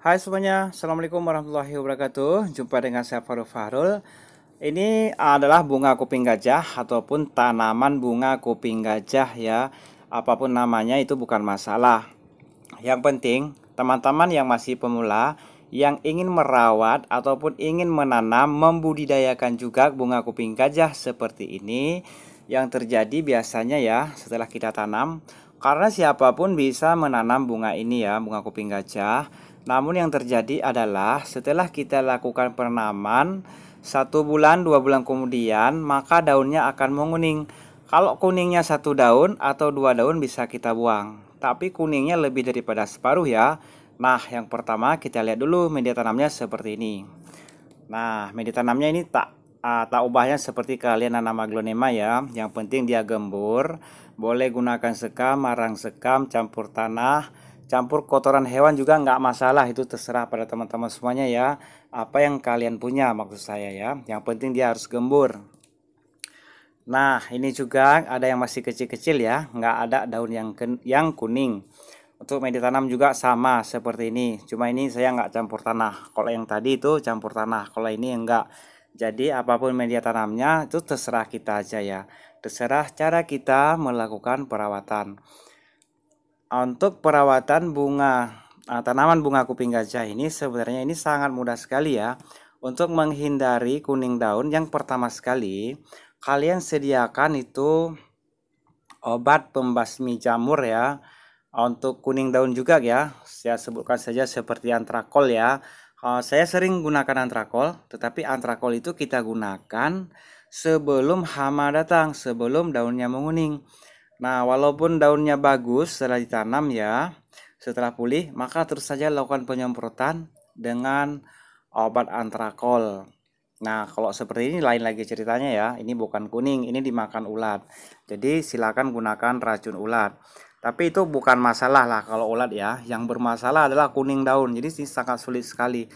Hai semuanya, Assalamualaikum warahmatullahi wabarakatuh Jumpa dengan saya Farul Farul Ini adalah bunga kuping gajah Ataupun tanaman bunga kuping gajah ya Apapun namanya itu bukan masalah Yang penting teman-teman yang masih pemula Yang ingin merawat ataupun ingin menanam Membudidayakan juga bunga kuping gajah seperti ini Yang terjadi biasanya ya setelah kita tanam karena siapapun bisa menanam bunga ini ya, bunga kuping gajah namun yang terjadi adalah setelah kita lakukan penanaman satu bulan dua bulan kemudian maka daunnya akan menguning. Kalau kuningnya satu daun atau dua daun bisa kita buang, tapi kuningnya lebih daripada separuh ya. Nah, yang pertama kita lihat dulu media tanamnya seperti ini. Nah, media tanamnya ini tak uh, tak ubahnya seperti kalian nanam aglonema ya. Yang penting dia gembur, boleh gunakan sekam, arang sekam, campur tanah, campur kotoran hewan juga nggak masalah itu terserah pada teman-teman semuanya ya apa yang kalian punya maksud saya ya yang penting dia harus gembur nah ini juga ada yang masih kecil-kecil ya nggak ada daun yang yang kuning untuk media tanam juga sama seperti ini cuma ini saya nggak campur tanah kalau yang tadi itu campur tanah kalau ini enggak jadi apapun media tanamnya itu terserah kita aja ya terserah cara kita melakukan perawatan Ah, untuk perawatan bunga ah, tanaman bunga kuping gajah ini sebenarnya ini sangat mudah sekali ya untuk menghindari kuning daun yang pertama sekali kalian sediakan itu obat pembasmi jamur ya ah, untuk kuning daun juga ya saya sebutkan saja seperti antrakol ya saya sering gunakan antrakol tetapi antrakol itu kita gunakan sebelum hama datang sebelum daunnya menguning Nah, walaupun daunnya bagus setelah ditanam ya, setelah pulih, maka terus saja lakukan penyemprotan dengan obat antrakol. Nah, kalau seperti ini lain lagi ceritanya ya. Ini bukan kuning, ini dimakan ulat. Jadi, silakan gunakan racun ulat. Tapi itu bukan masalah lah kalau ulat ya. Yang bermasalah adalah kuning daun. Jadi, ini sangat sulit sekali.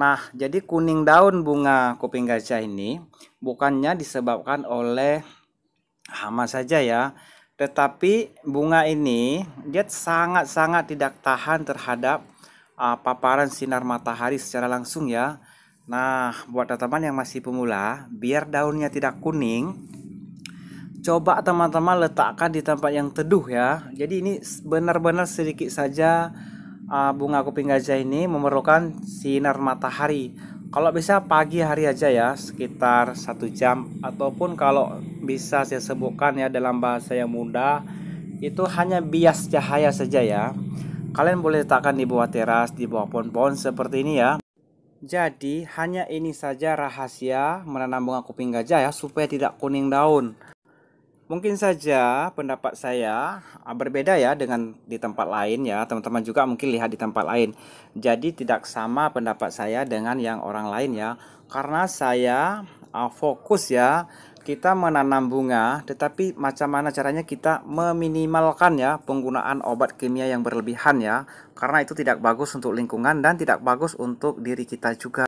Nah, jadi kuning daun bunga kuping gajah ini bukannya disebabkan oleh hama saja ya tetapi bunga ini dia sangat-sangat tidak tahan terhadap uh, paparan sinar matahari secara langsung ya. Nah, buat teman-teman yang masih pemula, biar daunnya tidak kuning, coba teman-teman letakkan di tempat yang teduh ya. Jadi ini benar-benar sedikit saja uh, bunga kuping gajah ini memerlukan sinar matahari. Kalau bisa pagi hari aja ya, sekitar satu jam ataupun kalau bisa saya sebutkan ya dalam bahasa yang mudah itu hanya bias cahaya saja ya kalian boleh letakkan di bawah teras di bawah pohon-pohon seperti ini ya jadi hanya ini saja rahasia menanam bunga kuping gajah ya supaya tidak kuning daun mungkin saja pendapat saya ah, berbeda ya dengan di tempat lain ya teman-teman juga mungkin lihat di tempat lain jadi tidak sama pendapat saya dengan yang orang lain ya karena saya ah, fokus ya kita menanam bunga, tetapi macam mana caranya kita meminimalkan ya penggunaan obat kimia yang berlebihan ya, karena itu tidak bagus untuk lingkungan dan tidak bagus untuk diri kita juga.